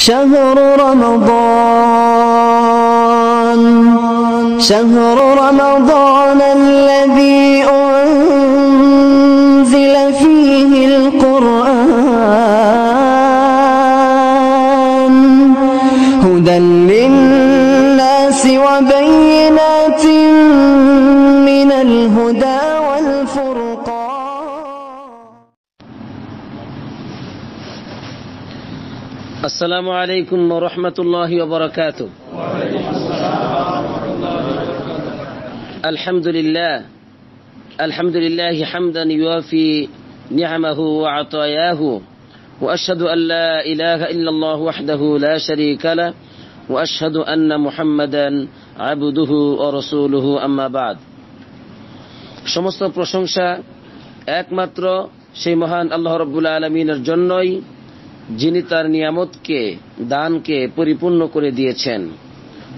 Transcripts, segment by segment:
شهر رمضان شهر رمضان الذي أنزل فيه القرآن السلام عليكم ورحمة الله وبركاته الحمد لله الحمد لله حمدا يوافي نعمه وعطاياه وأشهد أن لا إله إلا الله وحده لا شريك له وأشهد أن محمدا عبده ورسوله أما بعد সমস্ত প্রশংসা একমাত্র সেই মহান আল্লাহ রব্বুল আলমিনের জন্যই যিনি তার নিয়ামতকে দানকে পরিপূর্ণ করে দিয়েছেন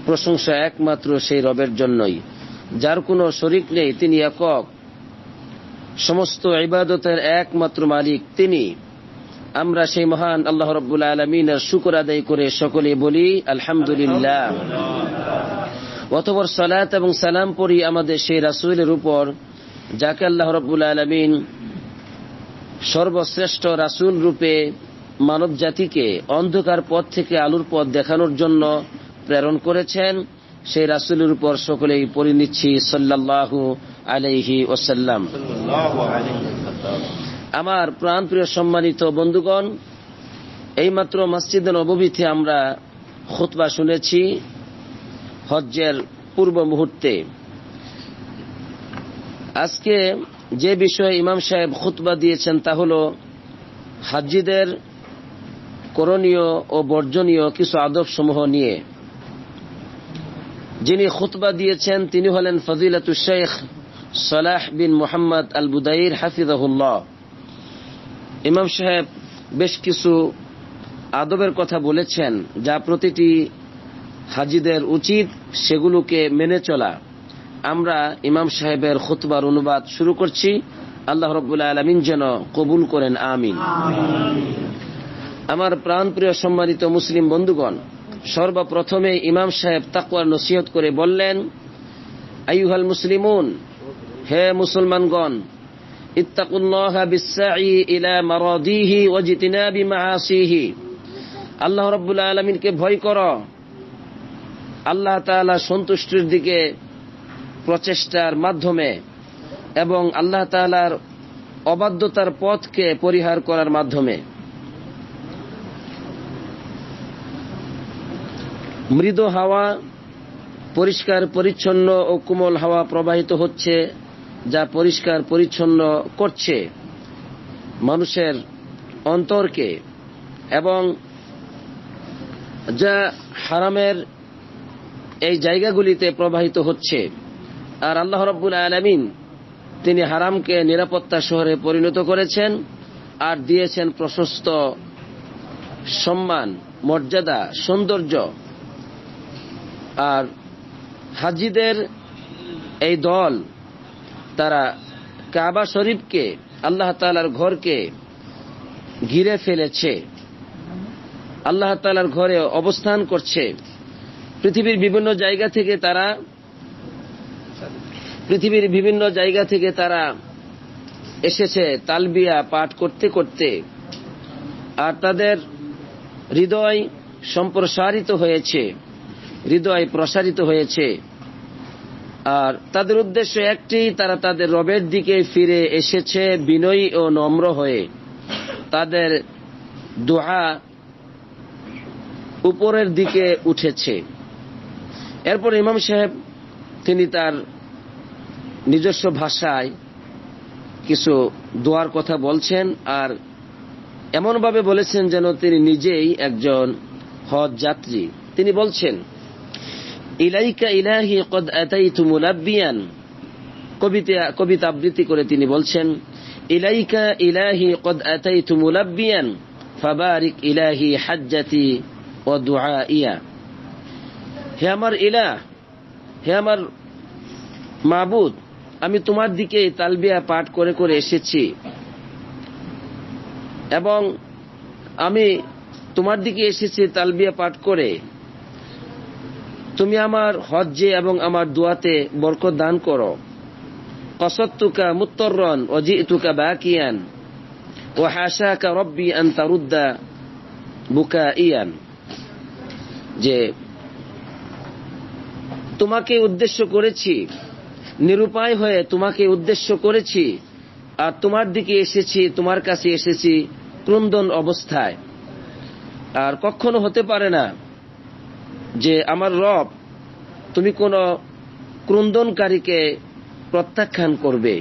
প্রশংসা একমাত্র সেই রবের জন্যই যার কোন শরিক নেই তিনি একক সমস্ত ইবাদতের একমাত্র মালিক তিনি আমরা সেই মহান আল্লাহ রব্বুল আলমিনের শুকুর আদায় করে সকলে বলি আলহামদুলিল্লাহ অতবর সালাত এবং সালাম পড়ি আমাদের সেই রাসুলের উপর যাকে আল্লাহ রব্বুল আলমিন সর্বশ্রেষ্ঠ রাসুল রূপে মানব জাতিকে অন্ধকার পথ থেকে আলুর পথ দেখানোর জন্য প্রেরণ করেছেন সেই রাসুলের উপর সকলেই পড়ে নিচ্ছি সাল্লাহ আলাইহি ওসাল্লাম আমার প্রাণ প্রিয় সম্মানিত বন্ধুগণ এইমাত্র মসজিদ নবীতে আমরা খুতবা শুনেছি হজ্জের পূর্ব মুহূর্তে আজকে যে বিষয়ে ইমাম সাহেব খুতবা দিয়েছেন তা হল হাজিদের করণীয় ও বর্জনীয় কিছু আদব সমূহ নিয়ে যিনি খুতবা দিয়েছেন তিনি হলেন ফজিলত শেখ সালাহ বিন মোহাম্মদ আল বুদাইর হাফিজাহুল্লাহ ইমাম সাহেব বেশ কিছু আদবের কথা বলেছেন যা প্রতিটি হাজিদের উচিত সেগুলোকে মেনে চলা আমরা ইমাম সাহেবের খুতবার অনুবাদ শুরু করছি আল্লাহ রবুল্লা আলমিন যেন কবুল করেন আমিন আমার প্রাণপ্রিয় সম্মানিত মুসলিম বন্ধুগণ সর্বপ্রথমে ইমাম সাহেব তাকুয়ার নসিহত করে বললেন আইহাল মুসলিমুন হে মুসলমানগণ আল্লাহ রব্বুল আলমিনকে ভয় কর আল্লাহ তালা সন্তুষ্টির দিকে প্রচেষ্টার মাধ্যমে এবং আল্লাহ তালার অবাধ্যতার পথকে পরিহার করার মাধ্যমে মৃদু হাওয়া পরিষ্কার পরিচ্ছন্ন ও কোমল হাওয়া প্রবাহিত হচ্ছে যা পরিষ্কার পরিচ্ছন্ন করছে মানুষের অন্তরকে এবং যা হারামের এই জায়গাগুলিতে প্রবাহিত হচ্ছে আর আল্লাহ রব্বুল আলমিন তিনি হারামকে নিরাপত্তা শহরে পরিণত করেছেন আর দিয়েছেন প্রশস্ত সম্মান মর্যাদা সৌন্দর্য আর হাজিদের এই দল তারা কাবা শরীফকে আল্লাহ তালার ঘরকে ঘিরে ফেলেছে আল্লাহ তালার ঘরে অবস্থান করছে পৃথিবীর বিভিন্ন জায়গা থেকে তারা পৃথিবীর বিভিন্ন জায়গা থেকে তারা এসেছে তালবিয়া পাঠ করতে করতে আর তাদের হৃদয় সম্প্রসারিত হয়েছে হৃদয় প্রসারিত হয়েছে আর তাদের উদ্দেশ্য একটি তারা তাদের রবের দিকে ফিরে এসেছে বিনয়ী ও নম্র হয়ে তাদের দোহা উপরের দিকে উঠেছে এরপর ইমাম সাহেব তিনি তার নিজস্ব ভাষায় কিছু দোয়ার কথা বলছেন আর এমনভাবে বলেছেন যেন তিনি নিজেই একজন হজ যাত্রী তিনি বলছেন ইলাইকা ইলাহি কদ আতাইতু মুলাব্বিয়ান কবিতা কবিতা আবৃত্তি করে তিনি বলছেন ইলাইকা ইলাহি কদ আতাইতু মুলাব্বিয়ান ফাবারিক ইলাহি হাজ্জাতি ও দুআইয়া হে আমার ইলাহ হে আমার মাবুদ আমি তোমার দিকে তালবিয়া পাঠ করে করে এসেছি এবং আমি তোমার দিকে এসেছি তালবিয়া পাঠ করে তুমি আমার হজ্জে এবং আমার দোয়াতে বরকত দান করো কসত্তুকা মুত্তরন অজিতুকা বাকিয়ান ও হাসাকা রব্বি আন তারুদ্দা বুকা ইয়ান যে তোমাকে উদ্দেশ্য করেছি নিরুপায় হয়ে তোমাকে উদ্দেশ্য করেছি আর তোমার দিকে এসেছি তোমার কাছে এসেছি ক্রন্দন অবস্থায় আর কখনো হতে পারে না যে আমার রব তুমি কোন ক্রন্দনকারীকে প্রত্যাখ্যান করবে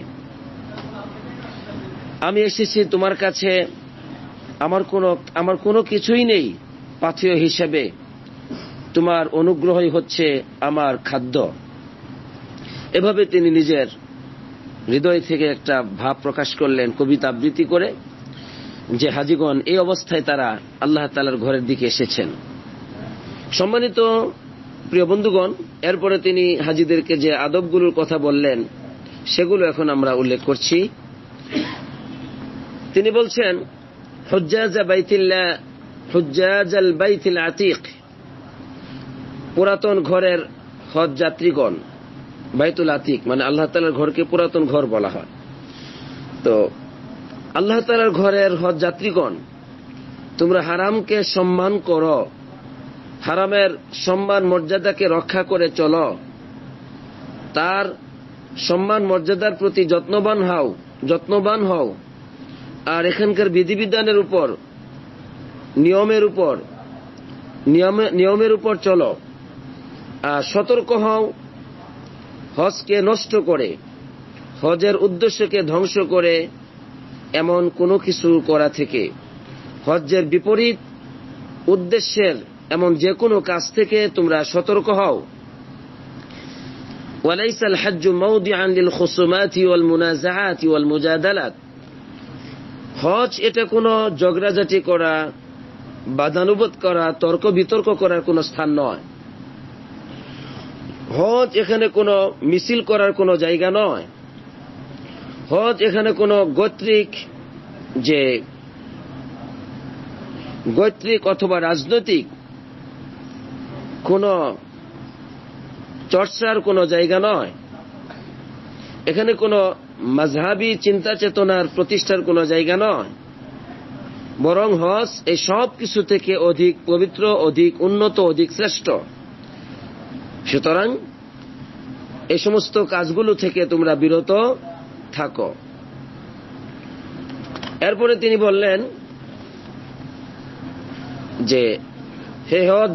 আমি এসেছি তোমার কাছে আমার কোনো আমার কোনো কিছুই নেই পাথীয় হিসেবে তোমার অনুগ্রহই হচ্ছে আমার খাদ্য এভাবে তিনি নিজের হৃদয় থেকে একটা ভাব প্রকাশ করলেন কবিতা আবৃত্তি করে যে হাজিগণ এই অবস্থায় তারা আল্লাহ তালার ঘরের দিকে এসেছেন সম্মানিত প্রিয় বন্ধুগণ এরপরে তিনি হাজিদেরকে যে আদবগুলোর কথা বললেন সেগুলো এখন আমরা উল্লেখ করছি তিনি বলছেন বাইতিল্লা আতিক পুরাতন ঘরের হজ যাত্রীগণ বাইতুল আতিক মানে আল্লাহ তালার ঘরকে পুরাতন ঘর বলা হয় তো আল্লাহ তালার ঘরের হজ যাত্রীগণ তোমরা হারামকে সম্মান করো হারামের সম্মান মর্যাদাকে রক্ষা করে চল তার সম্মান মর্যাদার প্রতি যত্নবান হও যত্নবান হও আর এখানকার বিধিবিধানের উপর নিয়মের উপর নিয়মের উপর চলো আর সতর্ক হও হজকে নষ্ট করে হজের উদ্দেশ্যকে ধ্বংস করে এমন কোনো কিছু করা থেকে হজের বিপরীত উদ্দেশ্যের এমন যে কোনো কাজ থেকে তোমরা সতর্ক হও وليس الحج موضعا للخصومات والمنازعات والمجادلات হজ এটা কোনো জগরাজাটি করা বাদানুবোধ করা তর্ক বিতর্ক করার কোনো স্থান নয় হজ এখানে কোনো মিছিল করার কোনো জায়গা নয় হজ এখানে কোনো গোত্রিক যে গৈত্রিক অথবা রাজনৈতিক কোনো চর্চার কোনো জায়গা নয় এখানে কোনো মাঝহাবি চিন্তা চেতনার প্রতিষ্ঠার কোনো জায়গা নয় বরং হজ এই সব কিছু থেকে অধিক পবিত্র অধিক উন্নত অধিক শ্রেষ্ঠ সুতরাং এ সমস্ত কাজগুলো থেকে তোমরা বিরত থাকো এরপরে তিনি বললেন যে হে হজ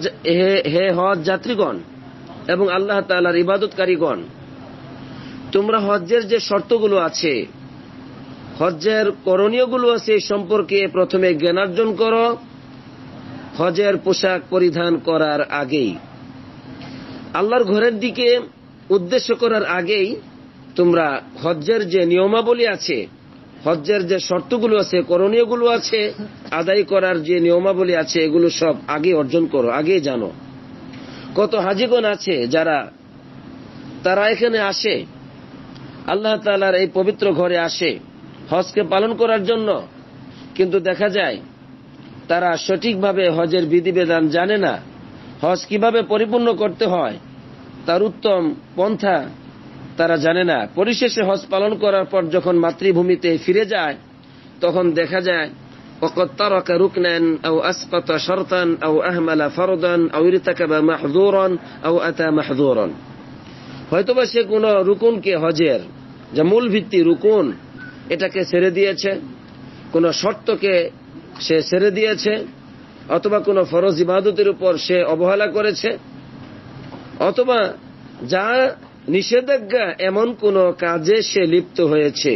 হে হজ যাত্রীগণ এবং আল্লাহ তালার ইবাদতকারীগণ তোমরা হজ্জের যে শর্তগুলো আছে হজ্জের করণীয়গুলো আছে সম্পর্কে প্রথমে জ্ঞানার্জন করো হজের পোশাক পরিধান করার আগেই আল্লাহর ঘরের দিকে উদ্দেশ্য করার আগেই তোমরা হজ্জের যে নিয়মাবলী আছে হজ্জের যে শর্তগুলো আছে করণীয়গুলো আছে আদায় করার যে নিয়মাবলী আছে এগুলো সব আগে অর্জন করো আগে জানো কত হাজিগণ আছে যারা তারা এখানে আসে আল্লাহ তালার এই পবিত্র ঘরে আসে হজকে পালন করার জন্য কিন্তু দেখা যায় তারা সঠিকভাবে হজের বিধিবিধান জানে না হজ কিভাবে পরিপূর্ণ করতে হয় তার উত্তম পন্থা তারা জানে না পরিশেষে হজ পালন করার পর যখন মাতৃভূমিতে ফিরে যায় তখন দেখা যায় وقد ترك ركنا أو أسقط شرطا أو أهمل فرضا أو ارتكب محظورا হয়তোবা সে কোনো রুকুনকে হজের যা মূল ভিত্তি রুকুন এটাকে সেরে দিয়েছে কোনো শর্তকে সে সেরে দিয়েছে অথবা কোনো ফরজ ইবাদতের উপর সে অবহেলা করেছে অথবা যা নিষেধাজ্ঞা এমন কোন কাজে সে লিপ্ত হয়েছে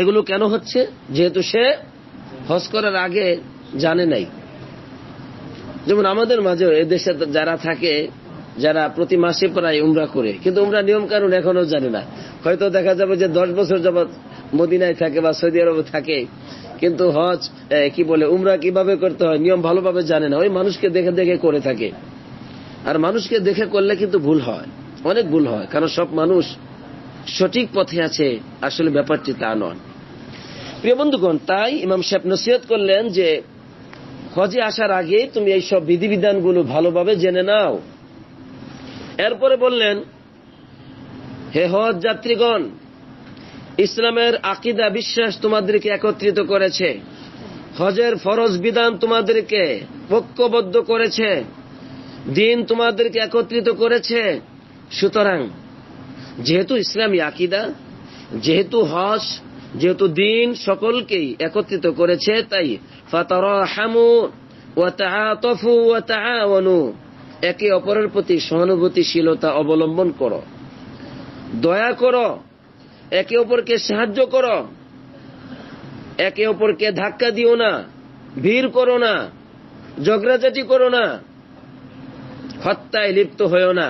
এগুলো কেন হচ্ছে যেহেতু সে হজ করার আগে জানে নাই যেমন আমাদের মাঝে এদেশে যারা থাকে যারা প্রতি মাসে প্রায় উমরা করে কিন্তু উমরা নিয়ম কারণ এখনো জানে না হয়তো দেখা যাবে যে দশ বছর যাবৎ মদিনায় থাকে বা সৌদি আরবে থাকে কিন্তু হজ কি বলে উমরা কিভাবে করতে হয় নিয়ম ভালোভাবে জানে না ওই মানুষকে দেখে দেখে করে থাকে আর মানুষকে দেখে করলে কিন্তু ভুল হয় অনেক ভুল হয় কারণ সব মানুষ সঠিক পথে আছে আসলে ব্যাপারটি তা নন প্রিয় বন্ধুগণ তাই ইমাম শেফ নসিহত করলেন যে হজে আসার আগে তুমি এই সব বিধিবিধানগুলো ভালোভাবে জেনে নাও এরপরে বললেন হে হজ যাত্রীগণ ইসলামের আকিদা বিশ্বাস তোমাদেরকে একত্রিত করেছে হজের ফরজ বিধান তোমাদেরকে ঐক্যবদ্ধ করেছে দিন তোমাদেরকে একত্রিত করেছে সুতরাং যেহেতু ইসলাম ইয়াকিদা যেহেতু হস যেহেতু দিন সকলকেই একত্রিত করেছে তাই তাহা তফু ও ওয়া অনু একে অপরের প্রতি সহানুভূতিশীলতা অবলম্বন কর দয়া কর একে অপরকে সাহায্য করো একে অপরকে ধাক্কা দিও না ভিড় করো না ঝগড়াঝাটি করো না হত্যায় লিপ্ত হয়েও না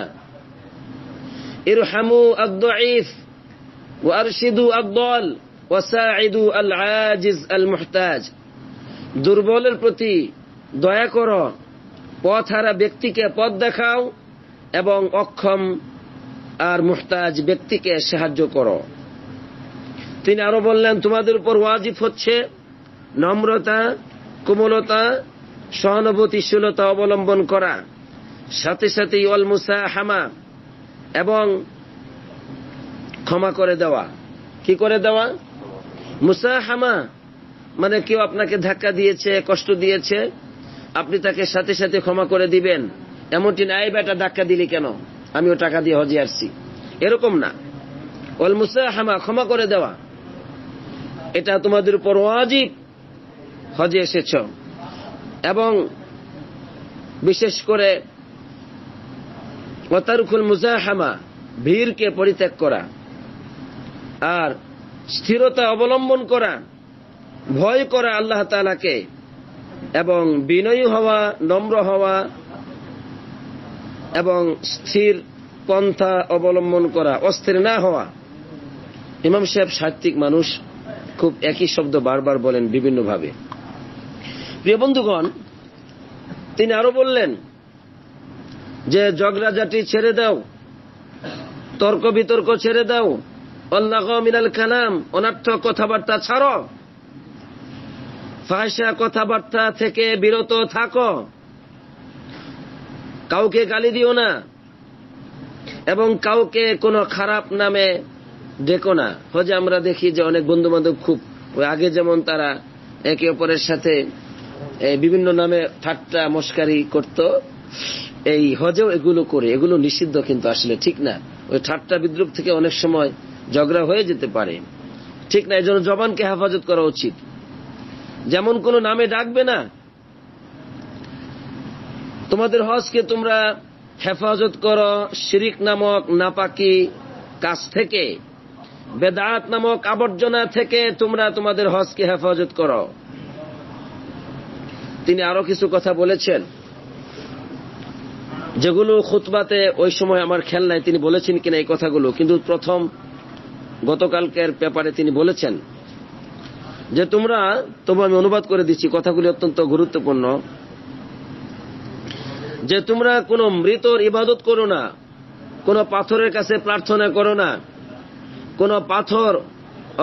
ইরহামু আদ-দাঈফ ওয়া আরশিদু আদ-দাল ওয়া সাঈদু আল-আজিজ আল-মুহতাজ দুর্বলের প্রতি দয়া করো পথ হারা ব্যক্তিকে পথ দেখাও এবং অক্ষম আর মুহতাজ ব্যক্তিকে সাহায্য করো তিনি আরো বললেন তোমাদের উপর ওয়াজিব হচ্ছে নম্রতা কোমলতা সহানুভূতিশীলতা অবলম্বন করা সাথে সাথে অল মুসা হামা এবং ক্ষমা করে দেওয়া কি করে দেওয়া মুসাহামা মানে কেউ আপনাকে ধাক্কা দিয়েছে কষ্ট দিয়েছে আপনি তাকে সাথে সাথে ক্ষমা করে দিবেন এমনটি নাই বেটা ধাক্কা দিলি কেন আমি ও টাকা দিয়ে হজে আসছি এরকম না ওল মুসাহামা ক্ষমা করে দেওয়া এটা তোমাদের উপর ওয়াজিব হজে এসেছ এবং বিশেষ করে কতারুখুল মুজাহামা ভিড়কে পরিত্যাগ করা আর স্থিরতা অবলম্বন করা ভয় করা আল্লাহ তালাকে এবং বিনয়ী হওয়া নম্র হওয়া এবং স্থির পন্থা অবলম্বন করা অস্থির না হওয়া ইমাম সাহেব সাহিত্যিক মানুষ খুব একই শব্দ বারবার বলেন বিভিন্নভাবে প্রিয় বন্ধুগণ তিনি আরো বললেন যে ঝগড়াঝাটি ছেড়ে দাও তর্ক বিতর্ক ছেড়ে দাও অল্লাহ মিনাল খানাম অনার্থ কথাবার্তা ছাড়ো ফাহসা কথাবার্তা থেকে বিরত থাকো কাউকে গালি দিও না এবং কাউকে কোনো খারাপ নামে ডেকো না হজে আমরা দেখি যে অনেক বন্ধু বান্ধব খুব আগে যেমন তারা একে অপরের সাথে বিভিন্ন নামে ঠাট্টা মস্কারি করত এই হজেও এগুলো করে এগুলো নিষিদ্ধ কিন্তু আসলে ঠিক না ওই ঠাট্টা বিদ্রুপ থেকে অনেক সময় ঝগড়া হয়ে যেতে পারে ঠিক না এই জন্য জবানকে হেফাজত করা উচিত যেমন কোনো নামে ডাকবে না তোমাদের হজকে তোমরা হেফাজত করো শিরিক নামক নাপাকি কাজ থেকে বেদাত নামক আবর্জনা থেকে তোমরা তোমাদের হজকে হেফাজত করো তিনি আরো কিছু কথা বলেছেন যেগুলো খুতবাতে ওই সময় আমার খেয়াল নাই তিনি বলেছেন কিনা এই কথাগুলো কিন্তু প্রথম গতকালকের পেপারে তিনি বলেছেন যে তোমরা তবু আমি অনুবাদ করে দিচ্ছি কথাগুলি অত্যন্ত গুরুত্বপূর্ণ যে তোমরা কোনো মৃতর ইবাদত করো না কোনো পাথরের কাছে প্রার্থনা করো না কোনো পাথর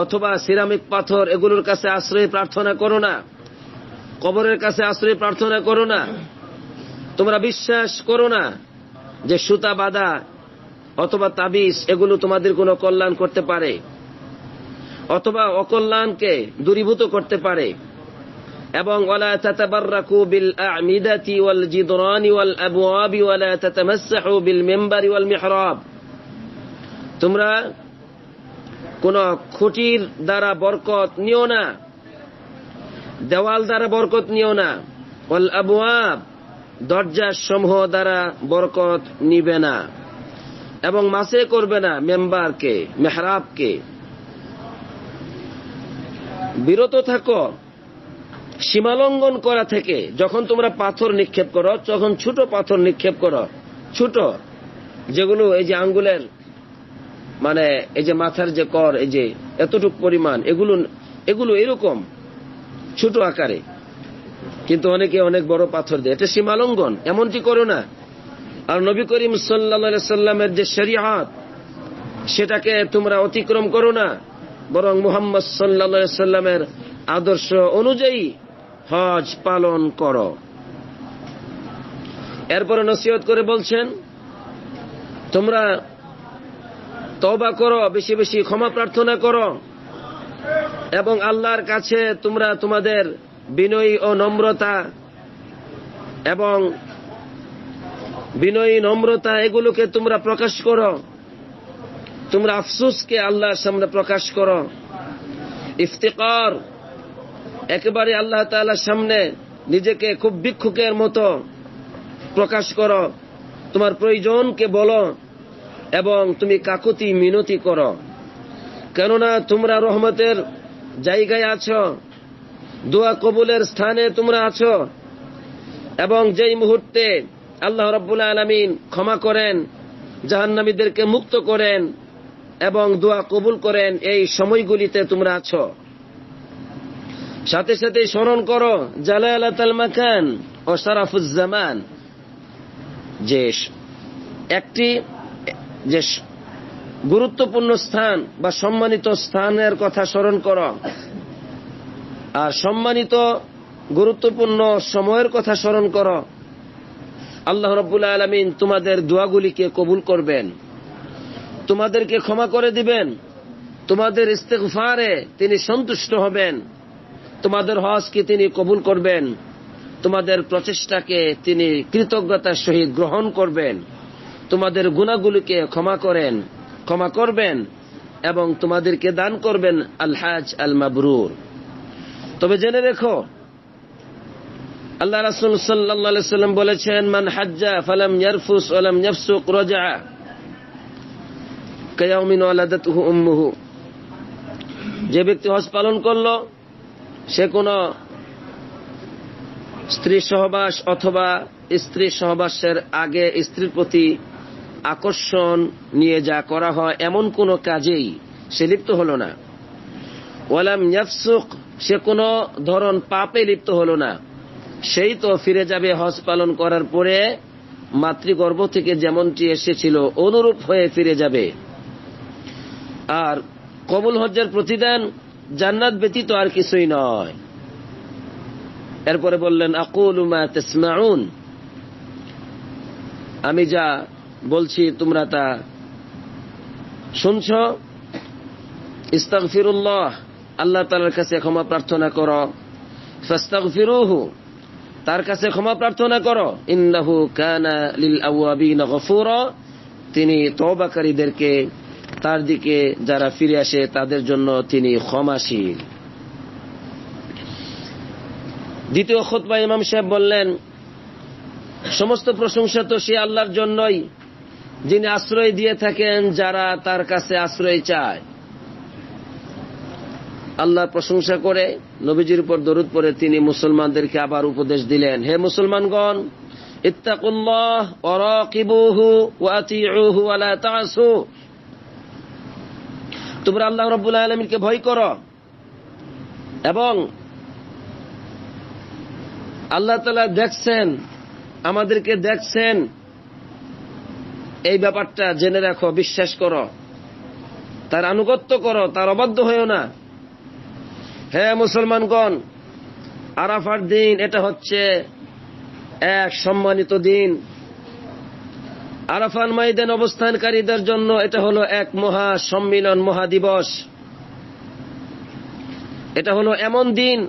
অথবা সিরামিক পাথর এগুলোর কাছে আশ্রয় প্রার্থনা করো না কবরের কাছে আশ্রয় প্রার্থনা করো না তোমরা বিশ্বাস করো না যে সুতা বাদা অথবা তাবিজ এগুলো তোমাদের কোনো কল্যাণ করতে পারে অথবা অকল্যাণকে দূরীভূত করতে পারে এবং তোমরা কোন খুঁটির দ্বারা বরকত নিও না দেওয়াল দ্বারা বরকত নিও না দরজা সমূহ দ্বারা বরকত নিবে না এবং মাসে করবে না মেম্বারকে মেহরাবকে বিরত থাকো সীমালঙ্ঘন করা থেকে যখন তোমরা পাথর নিক্ষেপ করো তখন ছোট পাথর নিক্ষেপ করো ছোট যেগুলো এই যে আঙ্গুলের মানে এই যে মাথার যে কর এই যে এতটুক পরিমাণ এগুলো এগুলো এরকম ছোট আকারে কিন্তু অনেকে অনেক বড় পাথর দেয় এটা সীমালঙ্ঘন এমনটি করো না আর নবী করিম সাল্লা সাল্লামের যে শরিয়াহ সেটাকে তোমরা অতিক্রম করো না বরং মোহাম্মদ সাল্লা সাল্লামের আদর্শ অনুযায়ী হজ পালন কর এরপরে নসিহত করে বলছেন তোমরা তবা করো বেশি বেশি ক্ষমা প্রার্থনা করো এবং আল্লাহর কাছে তোমরা তোমাদের বিনয়ী ও নম্রতা এবং বিনয়ী নম্রতা এগুলোকে তোমরা প্রকাশ করো তোমরা আফসুসকে আল্লাহর সামনে প্রকাশ করো ইফতিকর একেবারে আল্লাহ তালার সামনে নিজেকে খুব ভিক্ষুকের মতো প্রকাশ করো তোমার প্রয়োজনকে বলো এবং তুমি কাকুতি মিনতি করো কেননা তোমরা রহমতের জায়গায় আছো দোয়া কবুলের স্থানে তোমরা আছো এবং যেই মুহূর্তে আল্লাহ রব্বুল আলমিন ক্ষমা করেন জাহান্নামীদেরকে মুক্ত করেন এবং দোয়া কবুল করেন এই সময়গুলিতে তোমরা আছো সাথে সাথে স্মরণ করো জালালাতাল মাকান ও সারাফুজ্জামান যে একটি যে গুরুত্বপূর্ণ স্থান বা সম্মানিত স্থানের কথা স্মরণ করো আর সম্মানিত গুরুত্বপূর্ণ সময়ের কথা স্মরণ করো আল্লাহ রব্বুল্লা আলমিন তোমাদের দোয়াগুলিকে কবুল করবেন তোমাদেরকে ক্ষমা করে দিবেন তোমাদের ইস্তেকফারে তিনি সন্তুষ্ট হবেন তোমাদের হজকে তিনি কবুল করবেন তোমাদের প্রচেষ্টাকে তিনি কৃতজ্ঞতার সহিত গ্রহণ করবেন তোমাদের গুণাগুলিকে ক্ষমা করেন ক্ষমা করবেন এবং তোমাদেরকে দান করবেন আল হাজ আল মাবরুর তবে জেনে রেখো আল্লাহ রাসুল সাল্লাম বলেছেন মান হাজ্জা ফালাম ইয়ারফুস যে ব্যক্তি হজ পালন করল সে কোনো স্ত্রী সহবাস অথবা স্ত্রী সহবাসের আগে স্ত্রীর প্রতি আকর্ষণ নিয়ে যা করা হয় এমন কোনো কাজেই সে লিপ্ত হল না ওয়ালাম ইয়াফসুক সে কোনো ধরন পাপে লিপ্ত হলো না সেই তো ফিরে যাবে হজ পালন করার পরে মাতৃগর্ভ থেকে যেমনটি এসেছিল অনুরূপ হয়ে ফিরে যাবে আর কবুল হজ্জার প্রতিদান জান্নাত ব্যতীত আর কিছুই নয় এরপরে বললেন আকুল তেসমাউন আমি যা বলছি তোমরা তা শুনছ ফিরুল্লাহ আল্লাহ তালার কাছে ক্ষমা প্রার্থনা করো ফাস্তাগফিরুহু তার কাছে ক্ষমা প্রার্থনা করো ইন্নাহু কানা লিল আওয়াবিন গফুরা তিনি তওবাকারীদেরকে তার দিকে যারা ফিরে আসে তাদের জন্য তিনি ক্ষমাশীল দ্বিতীয় খোতবা ইমাম সাহেব বললেন সমস্ত প্রশংসা তো সে আল্লাহর জন্যই যিনি আশ্রয় দিয়ে থাকেন যারা তার কাছে আশ্রয় চায় আল্লাহর প্রশংসা করে নবীজির উপর দরুদ পরে তিনি মুসলমানদেরকে আবার উপদেশ দিলেন হে মুসলমানগণ তোমরা আল্লাহ রব্বুল আলমিনকে ভয় কর এবং আল্লাহ তালা দেখছেন আমাদেরকে দেখছেন এই ব্যাপারটা জেনে রাখো বিশ্বাস করো তার আনুগত্য করো তার অবাধ্য হয়েও না হ্যাঁ মুসলমানগণ আরাফার দিন এটা হচ্ছে এক সম্মানিত দিন আরাফান মাইদান অবস্থানকারীদের জন্য এটা হলো এক মহা সম্মিলন মহাদিবস এটা হলো এমন দিন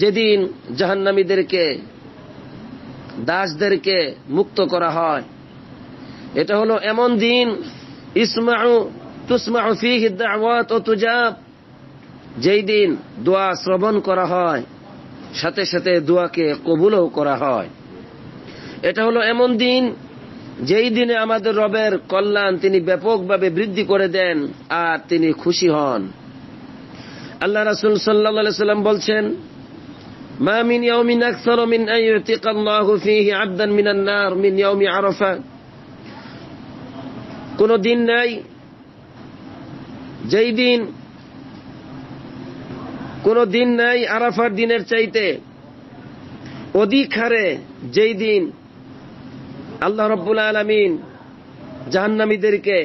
যেদিন জাহান্নামীদেরকে দাসদেরকে মুক্ত করা হয় এটা হলো এমন দিন ইসমাউ তুসমা যেই দিন দোয়া শ্রবণ করা হয় সাথে সাথে দোয়াকে কবুলও করা হয় এটা হলো এমন দিন যেই দিনে আমাদের রবের কল্যাণ তিনি ব্যাপকভাবে বৃদ্ধি করে দেন আর তিনি খুশি হন আল্লাহ রাসুল সাল্লাম বলছেন কোন দিন নাই যেই দিন কোন দিন নাই আরাফার দিনের চাইতে অধিক হারে যেই দিন আল্লাহ রব্বুল আলমিন জাহান্নামীদেরকে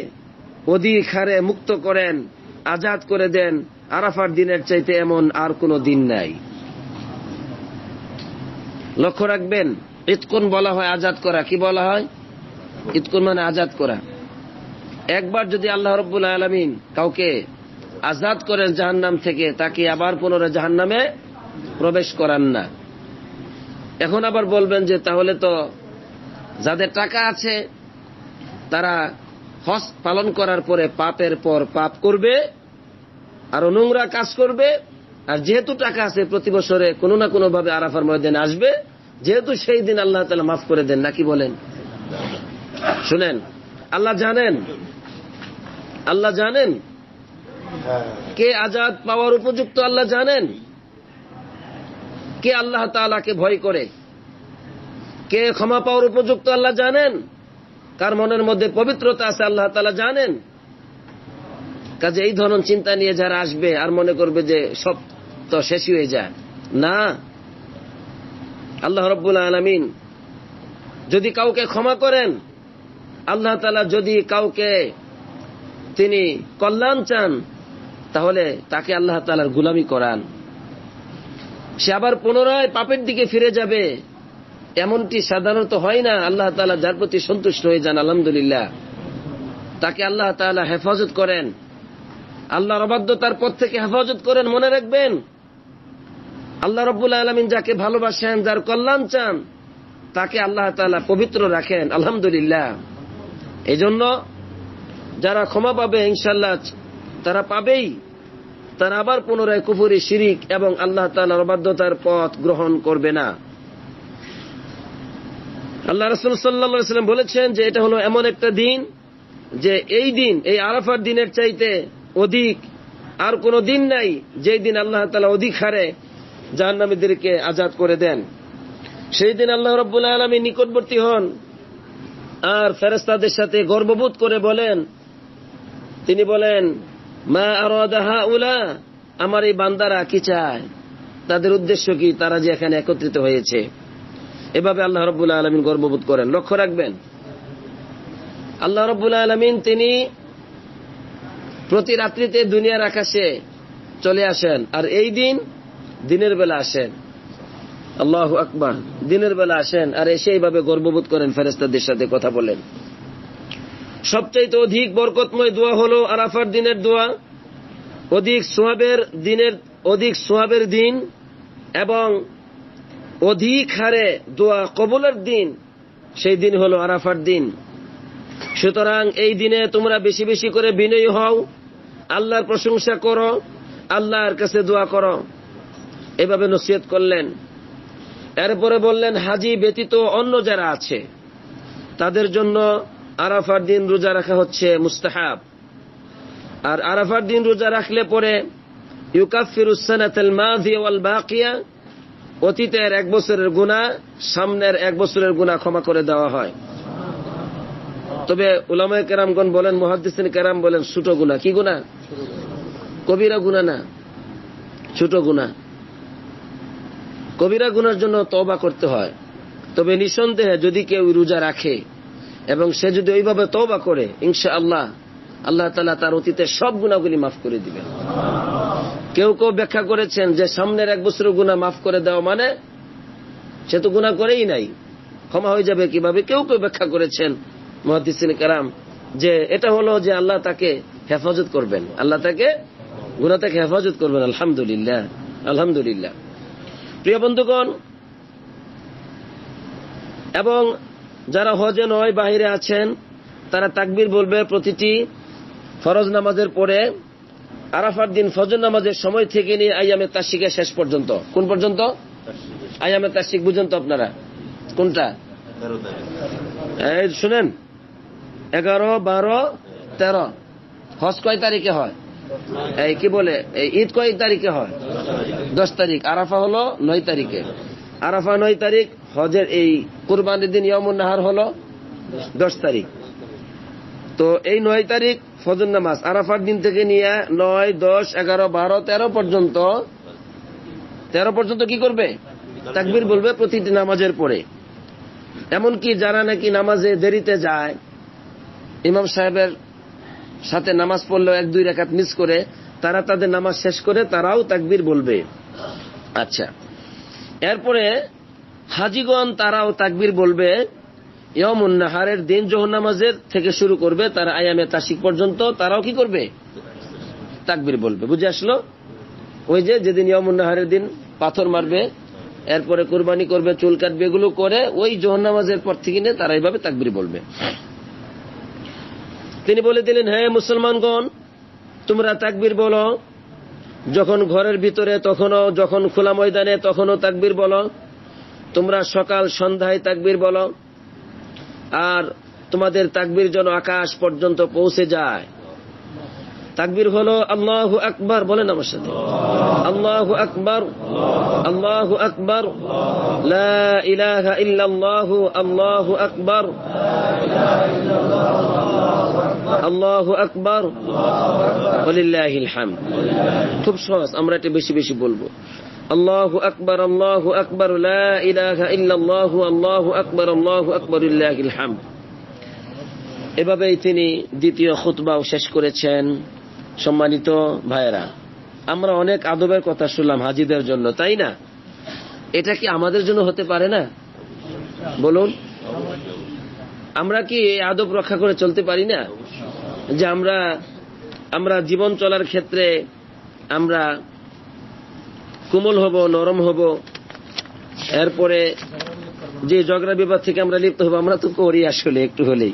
অধিক হারে মুক্ত করেন আজাদ করে দেন আরাফার দিনের চাইতে এমন আর কোন দিন নাই লক্ষ্য রাখবেন ইতকুন বলা হয় আজাদ করা কি বলা হয় ইতকুন মানে আজাদ করা একবার যদি আল্লাহ রব্বুল আলমিন কাউকে আজাদ করেন জাহান্নাম থেকে তাকে আবার পুনরায় জাহান্নামে প্রবেশ করান না এখন আবার বলবেন যে তাহলে তো যাদের টাকা আছে তারা হস পালন করার পরে পাপের পর পাপ করবে আর নোংরা কাজ করবে আর যেহেতু টাকা আছে প্রতি বছরে কোনো না কোনো ভাবে আরাফার ময়দিন আসবে যেহেতু সেই দিন আল্লাহ তালা মাফ করে দেন নাকি বলেন শুনেন আল্লাহ জানেন আল্লাহ জানেন হ্যাঁ। কে আজাদ পাওয়ার উপযুক্ত আল্লাহ জানেন কে আল্লাহ তালাকে ভয় করে কে ক্ষমা পাওয়ার উপযুক্ত আল্লাহ জানেন কার মনের মধ্যে পবিত্রতা আছে আল্লাহ তালা জানেন কাজে এই ধরনের চিন্তা নিয়ে যারা আসবে আর মনে করবে যে সব তো শেষই হয়ে যায় না আল্লাহ রব্বুল আলমিন যদি কাউকে ক্ষমা করেন আল্লাহ তালা যদি কাউকে তিনি কল্যাণ চান তাহলে তাকে আল্লাহ তালার গুলামি করান সে আবার পুনরায় পাপের দিকে ফিরে যাবে এমনটি সাধারণত হয় না আল্লাহ তালা যার প্রতি সন্তুষ্ট হয়ে যান আলহামদুলিল্লাহ তাকে আল্লাহ তালা হেফাজত করেন আল্লাহর তার পথ থেকে হেফাজত করেন মনে রাখবেন আল্লাহ রব্বুল আলমিন যাকে ভালোবাসেন যার কল্যাণ চান তাকে আল্লাহ তালা পবিত্র রাখেন আলহামদুলিল্লাহ এই জন্য যারা ক্ষমা পাবে ইনশাল্লাহ তারা পাবেই তারা আবার পুনরায় কুফুরি শিরিক এবং আল্লাহ তালার অবাধ্যতার পথ গ্রহণ করবে না আল্লাহ রসুল সাল্লাম বলেছেন যে এটা হলো এমন একটা দিন যে এই দিন এই আরাফার দিনের চাইতে অধিক আর কোনো দিন নাই যেই দিন আল্লাহ তালা অধিক হারে জাহান্নামীদেরকে আজাদ করে দেন সেই দিন আল্লাহ রব্বুল আলমী নিকটবর্তী হন আর ফেরেস্তাদের সাথে গর্ববোধ করে বলেন তিনি বলেন মা আরদাহা উলা আমার এই বান্দারা কি চায় তাদের উদ্দেশ্য কি তারা যে এখানে একত্রিত হয়েছে এভাবে আল্লাহ রবুল্লাহ আলমিন গর্ববোধ করেন লক্ষ্য রাখবেন আল্লাহ রবুল্লাহ আলমিন তিনি প্রতি রাত্রিতে দুনিয়ার আকাশে চলে আসেন আর এই দিন দিনের বেলা আসেন আল্লাহ আকবর দিনের বেলা আসেন আর এসে এইভাবে গর্ববোধ করেন ফেরেস্তাদের সাথে কথা বলেন সবচাইতে অধিক বরকতময় দোয়া হল আরাফার দিনের দোয়া অধিক সোহাবের দিনের অধিক সোহাবের দিন এবং অধিক হারে দোয়া কবলের দিন সেই দিন হলো আরাফার দিন সুতরাং এই দিনে তোমরা বেশি বেশি করে বিনয়ী হও আল্লাহর প্রশংসা করো আল্লাহর কাছে দোয়া করো এভাবে নসিহত করলেন এরপরে বললেন হাজি ব্যতীত অন্য যারা আছে তাদের জন্য আরাফার দিন রোজা রাখা হচ্ছে মুস্তাহাব আর আরাফার দিন রোজা রাখলে পরে অতীতের এক বছরের গুণা সামনের এক বছরের গুণা ক্ষমা করে দেওয়া হয় তবে উলামায় কেরামগণ বলেন মহাদিসিন কেরাম বলেন ছোট গুণা কি গুণা কবিরা গুণা না ছোট গুণা কবিরা গুণার জন্য তবা করতে হয় তবে নিঃসন্দেহে যদি কেউ রোজা রাখে এবং সে যদি ওইভাবে তবা করে ইনশা আল্লাহ আল্লাহ তালা তার অতীতের সব গুণাগুলি মাফ করে দিবে কেউ কেউ ব্যাখ্যা করেছেন যে সামনের এক বছর গুণা মাফ করে দেওয়া মানে সে তো গুণা করেই নাই ক্ষমা হয়ে যাবে কিভাবে কেউ কেউ ব্যাখ্যা করেছেন মহাদিসিন কারাম যে এটা হলো যে আল্লাহ তাকে হেফাজত করবেন আল্লাহ তাকে গুণা তাকে হেফাজত করবেন আলহামদুলিল্লাহ আলহামদুলিল্লাহ প্রিয় বন্ধুগণ এবং যারা হজে নয় বাহিরে আছেন তারা তাকবির বলবে প্রতিটি ফরজ নামাজের পরে আরাফার দিন ফজর নামাজের সময় থেকে নিয়ে আইয়ামে তাসিকের শেষ পর্যন্ত কোন পর্যন্ত আইয়ামে তাসিক বুঝেন তো আপনারা কোনটা শুনেন এগারো বারো তেরো হজ কয় তারিখে হয় এই কি বলে এই ঈদ কয় তারিখে হয় দশ তারিখ আরাফা হলো নয় তারিখে আরাফা নয় তারিখ হজের এই কোরবানির দিন ইয়মুন নাহার হল দশ তারিখ তো এই নয় তারিখ ফজর নামাজ আরাফার দিন থেকে নিয়ে নয় দশ এগারো বারো তেরো পর্যন্ত তেরো পর্যন্ত কি করবে তাকবির বলবে প্রতিটি নামাজের পরে এমনকি যারা নাকি নামাজে দেরিতে যায় ইমাম সাহেবের সাথে নামাজ পড়লেও এক দুই রেখাত মিস করে তারা তাদের নামাজ শেষ করে তারাও তাকবির বলবে আচ্ছা এরপরে হাজিগণ তারাও তাকবির বলবে ইয়মুন্নাহারের দিন জোহর নামাজের থেকে শুরু করবে তারা আয়ামে তাসিক পর্যন্ত তারাও কি করবে তাকবির বলবে বুঝে আসলো ওই যে যেদিন ইয়মুন্নাহারের দিন পাথর মারবে এরপরে কোরবানি করবে চুল কাটবে এগুলো করে ওই জোহর নামাজের পর থেকে নিয়ে তারা এইভাবে তাকবির বলবে তিনি বলে দিলেন হ্যাঁ মুসলমানগণ তোমরা তাকবির বলো যখন ঘরের ভিতরে তখনও যখন খোলা ময়দানে তখনও তাকবির বলো তোমরা সকাল সন্ধ্যায় তাকবির বলো আর তোমাদের তাকবির যেন আকাশ পর্যন্ত পৌঁছে যায় তাকবির হলো আল্লাহ আকবার বলেন আমার সাথে আল্লাহ আকবার আল্লাহ আকবার ইল্লাল্লাহু আল্লাহ আকবার আল্লাহ আকবার খুব সহজ আমরা এটা বেশি বেশি বলবো আল্লাহ আকবর আল্লাহ আকবর ইল্লাহ আল্লাহ আকবর আল্লাহ আকবর ইল্লাহাম এভাবেই তিনি দ্বিতীয় খুতবাও শেষ করেছেন সম্মানিত ভাইয়েরা আমরা অনেক আদবের কথা শুনলাম হাজিদের জন্য তাই না এটা কি আমাদের জন্য হতে পারে না বলুন আমরা কি এই আদব রক্ষা করে চলতে পারি না যে আমরা আমরা জীবন চলার ক্ষেত্রে আমরা কোমল হব নরম হব এরপরে যে ঝগড়া বিবাদ থেকে আমরা লিপ্ত হব আমরা তো করি আসলে একটু হলেই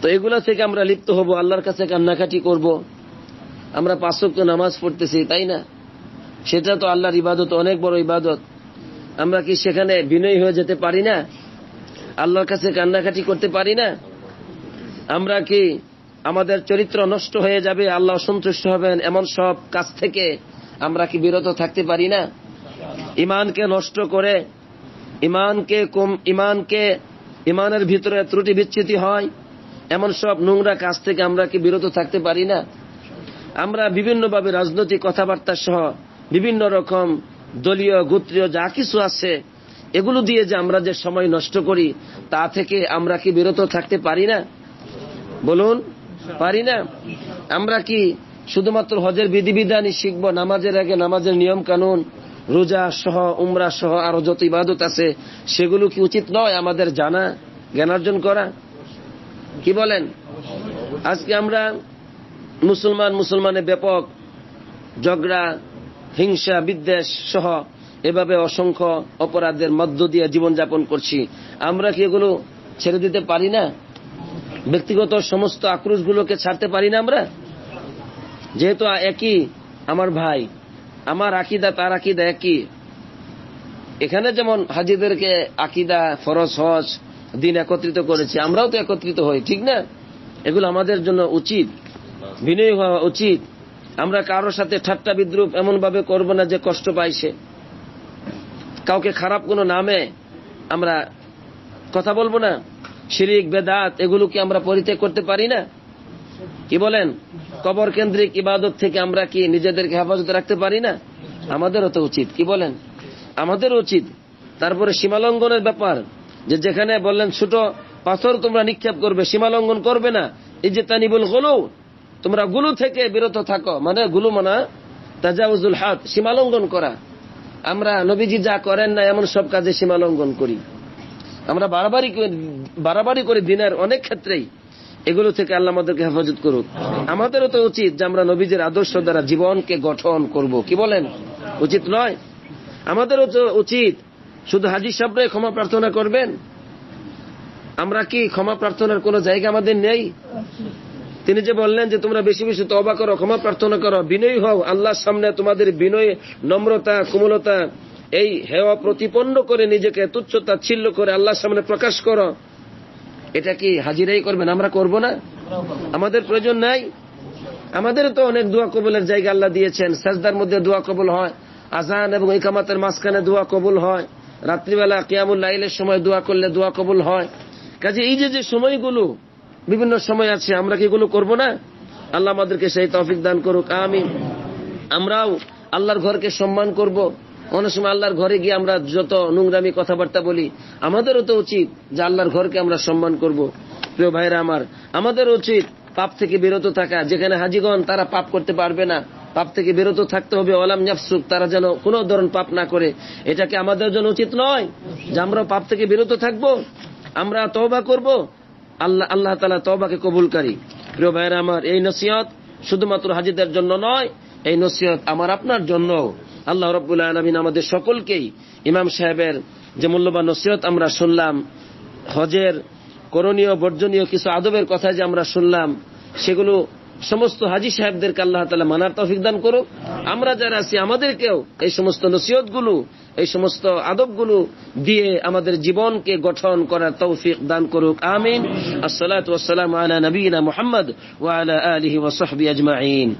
তো এগুলা থেকে আমরা লিপ্ত হব আল্লাহর কাছে কান্নাকাটি করব আমরা পাঁচক্য নামাজ পড়তেছি তাই না সেটা তো আল্লাহর ইবাদত অনেক বড় ইবাদত আমরা কি সেখানে বিনয়ী হয়ে যেতে পারি না আল্লাহর কাছে কান্নাকাটি করতে পারি না আমরা কি আমাদের চরিত্র নষ্ট হয়ে যাবে আল্লাহ অসন্তুষ্ট হবেন এমন সব কাজ থেকে আমরা কি বিরত থাকতে পারি না ইমানকে নষ্ট করে ইমানকে কম ইমানকে ইমানের ভিতরে ত্রুটি বিচ্ছিতি হয় এমন সব নোংরা কাজ থেকে আমরা কি বিরত থাকতে পারি না আমরা বিভিন্নভাবে রাজনৈতিক কথাবার্তা সহ বিভিন্ন রকম দলীয় গোত্রীয় যা কিছু আছে এগুলো দিয়ে যে আমরা যে সময় নষ্ট করি তা থেকে আমরা কি বিরত থাকতে পারি না বলুন পারি না আমরা কি শুধুমাত্র হজের বিধিবিধানই শিখব নামাজের আগে নামাজের নিয়ম কানুন রোজা সহ উমরা সহ আরো যত ইবাদত আছে সেগুলো কি উচিত নয় আমাদের জানা জ্ঞানার্জন করা কি বলেন আজকে আমরা মুসলমান মুসলমানের ব্যাপক ঝগড়া হিংসা বিদ্বেষ সহ এভাবে অসংখ্য অপরাধের মধ্য দিয়ে জীবনযাপন করছি আমরা কি এগুলো ছেড়ে দিতে পারি না ব্যক্তিগত সমস্ত আক্রোশগুলোকে ছাড়তে পারি না আমরা যেহেতু একই আমার ভাই আমার আকিদা তার আকিদা একই এখানে যেমন হাজিদেরকে আকিদা ফরজ হজ দিন একত্রিত করেছে আমরাও তো একত্রিত হই ঠিক না এগুলো আমাদের জন্য উচিত বিনয়ী হওয়া উচিত আমরা কারোর সাথে ঠাট্টা বিদ্রুপ এমন ভাবে করবো না যে কষ্ট পাইছে কাউকে খারাপ কোনো নামে আমরা কথা বলবো না শিরিক বেদাত এগুলো কি আমরা পরিত্যাগ করতে পারি না কি বলেন কবর কেন্দ্রিক ইবাদত থেকে আমরা কি নিজেদেরকে হেফাজত রাখতে পারি না আমাদেরও তো উচিত কি বলেন আমাদের উচিত তারপরে সীমালঙ্ঘনের ব্যাপার যে যেখানে বললেন ছোট পাথর তোমরা নিক্ষেপ করবে সীমালঙ্ঘন করবে না এই যে তানিবুল গুলু তোমরা গুলু থেকে বিরত থাকো মানে গুলু মানা তাজাউজুল হাত সীমালঙ্ঘন করা আমরা নবীজি যা করেন না এমন সব কাজে সীমালঙ্ঘন করি আমরা বাড়াবাড়ি বাড়াবাড়ি করে দিনের অনেক ক্ষেত্রেই এগুলো থেকে আল্লাহ আমাদেরকে হেফাজত করুক আমাদেরও তো উচিত যে আমরা নবীজের আদর্শ দ্বারা জীবনকে গঠন করব কি বলেন উচিত নয় আমাদেরও তো উচিত শুধু হাজির সাহেবরাই ক্ষমা প্রার্থনা করবেন আমরা কি ক্ষমা প্রার্থনার কোন জায়গা আমাদের নেই তিনি যে বললেন যে তোমরা বেশি বেশি তবা করো ক্ষমা প্রার্থনা করো বিনয়ী হও আল্লাহর সামনে তোমাদের বিনয় নম্রতা কোমলতা এই হেওয়া প্রতিপন্ন করে নিজেকে তুচ্ছতা ছিল্ল করে আল্লাহর সামনে প্রকাশ করো এটা কি হাজিরাই করবেন আমরা করব না আমাদের প্রয়োজন নাই আমাদের তো অনেক দোয়া কবুলের জায়গা আল্লাহ দিয়েছেন সাজদার মধ্যে দোয়া কবুল হয় আজান এবং ইকামাতের মাঝখানে দোয়া কবুল হয় রাত্রিবেলা কিয়ামুল লাইলের সময় দোয়া করলে দোয়া কবুল হয় কাজে এই যে যে সময়গুলো বিভিন্ন সময় আছে আমরা কি এগুলো করব না আল্লাহ আমাদেরকে সেই তফিক দান করুক আমি আমরাও আল্লাহর ঘরকে সম্মান করব অনেক সময় আল্লাহর ঘরে গিয়ে আমরা যত নোংরামি কথাবার্তা বলি আমাদেরও তো উচিত যে আল্লাহর ঘরকে আমরা সম্মান করব প্রিয় ভাইরা আমার আমাদের উচিত পাপ থেকে বিরত থাকা যেখানে হাজিগণ তারা পাপ করতে পারবে না পাপ থেকে বিরত থাকতে হবে অলাম জাফসুক তারা যেন কোনো ধরন পাপ না করে এটাকে আমাদের জন্য উচিত নয় যে আমরা পাপ থেকে বিরত থাকব আমরা তবা করব আল্লাহ আল্লাহ তালা তবাকে কবুলকারী প্রিয় ভাইরা আমার এই নসিহত শুধুমাত্র হাজিদের জন্য নয় এই নসিহত আমার আপনার জন্য আল্লাহ রব্বুল আলমিন আমাদের সকলকেই ইমাম সাহেবের যে মূল্যবান নসিরত আমরা শুনলাম হজের করণীয় বর্জনীয় কিছু আদবের কথা যে আমরা শুনলাম সেগুলো সমস্ত হাজি সাহেবদেরকে আল্লাহ তালা মানার তফিক দান করুক আমরা যারা আছি আমাদেরকেও এই সমস্ত নসিহতগুলো এই সমস্ত আদবগুলো দিয়ে আমাদের জীবনকে গঠন করার তৌফিক দান করুক আমিন আসসালাম আলা নবীনা মোহাম্মদ ওয়ালা আলহি আলিহি আজমাইন